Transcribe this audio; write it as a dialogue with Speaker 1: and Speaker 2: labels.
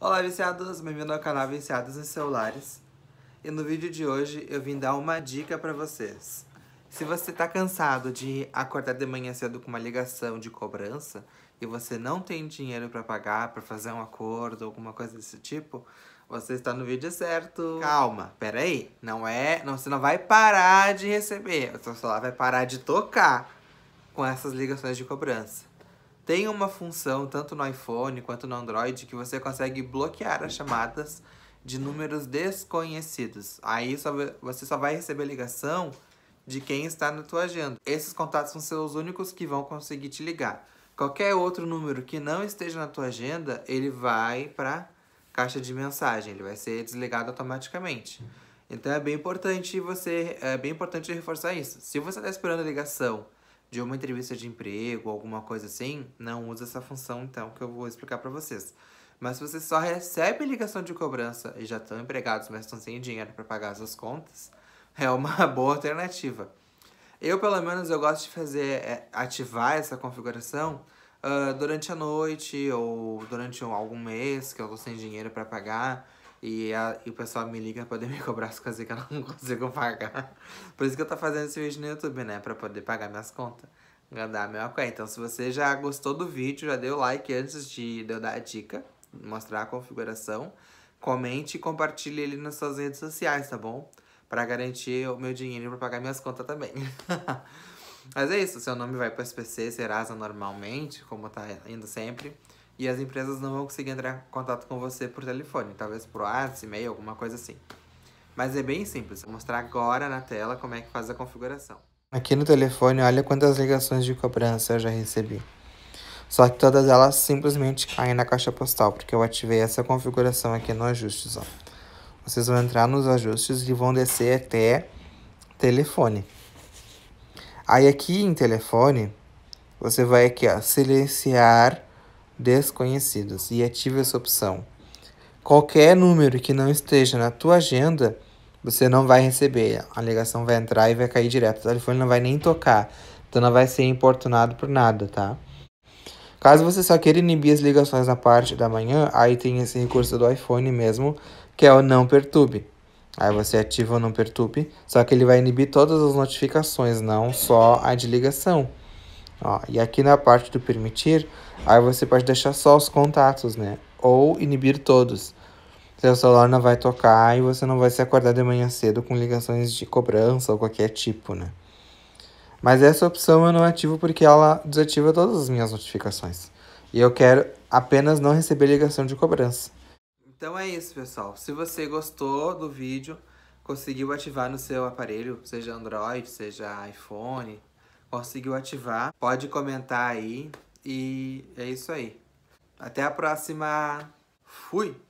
Speaker 1: Olá, viciados! Bem-vindo ao canal Viciados em Celulares. E no vídeo de hoje eu vim dar uma dica para vocês. Se você tá cansado de acordar de manhã cedo com uma ligação de cobrança e você não tem dinheiro para pagar, para fazer um acordo, alguma coisa desse tipo, você está no vídeo certo. Calma, peraí. Não é. Não, você não vai parar de receber. O seu celular vai parar de tocar com essas ligações de cobrança. Tem uma função, tanto no iPhone quanto no Android, que você consegue bloquear as chamadas de números desconhecidos. Aí só, você só vai receber ligação de quem está na tua agenda. Esses contatos são seus únicos que vão conseguir te ligar. Qualquer outro número que não esteja na tua agenda, ele vai para caixa de mensagem, ele vai ser desligado automaticamente. Então é bem importante você, é bem importante reforçar isso. Se você está esperando a ligação de uma entrevista de emprego, alguma coisa assim, não usa essa função então que eu vou explicar para vocês. Mas se você só recebe ligação de cobrança e já estão empregados, mas estão sem dinheiro para pagar as suas contas, é uma boa alternativa. Eu, pelo menos, eu gosto de fazer é, ativar essa configuração uh, durante a noite ou durante algum mês que eu estou sem dinheiro para pagar e, a, e o pessoal me liga pra poder me cobrar as coisas que eu não consigo pagar. Por isso que eu tô fazendo esse vídeo no YouTube, né? Pra poder pagar minhas contas. Andar meu aqué. Então, se você já gostou do vídeo, já deu like antes de eu dar a dica, mostrar a configuração, comente e compartilhe ele nas suas redes sociais, tá bom? Pra garantir o meu dinheiro pra pagar minhas contas também. Mas é isso, seu nome vai para SPC, Serasa normalmente, como tá indo sempre e as empresas não vão conseguir entrar em contato com você por telefone, talvez por WhatsApp, e-mail, alguma coisa assim. Mas é bem simples, vou mostrar agora na tela como é que faz a configuração. Aqui no telefone, olha quantas ligações de cobrança eu já recebi. Só que todas elas simplesmente caem na caixa postal, porque eu ativei essa configuração aqui no ajustes, ó. Vocês vão entrar nos ajustes e vão descer até telefone. Aí aqui em telefone, você vai aqui, ó, silenciar desconhecidos e ative é essa opção. Qualquer número que não esteja na tua agenda, você não vai receber. A ligação vai entrar e vai cair direto. O telefone não vai nem tocar. Então não vai ser importunado por nada, tá? Caso você só queira inibir as ligações na parte da manhã, aí tem esse recurso do iPhone mesmo, que é o não perturbe. Aí você ativa o não perturbe, só que ele vai inibir todas as notificações, não só a de ligação. Ó, e aqui na parte do permitir, aí você pode deixar só os contatos, né? Ou inibir todos. Seu celular não vai tocar e você não vai se acordar de manhã cedo com ligações de cobrança ou qualquer tipo, né? Mas essa opção eu não ativo porque ela desativa todas as minhas notificações. E eu quero apenas não receber ligação de cobrança. Então é isso, pessoal. Se você gostou do vídeo, conseguiu ativar no seu aparelho, seja Android, seja iPhone, conseguiu ativar. Pode comentar aí. E é isso aí. Até a próxima. Fui!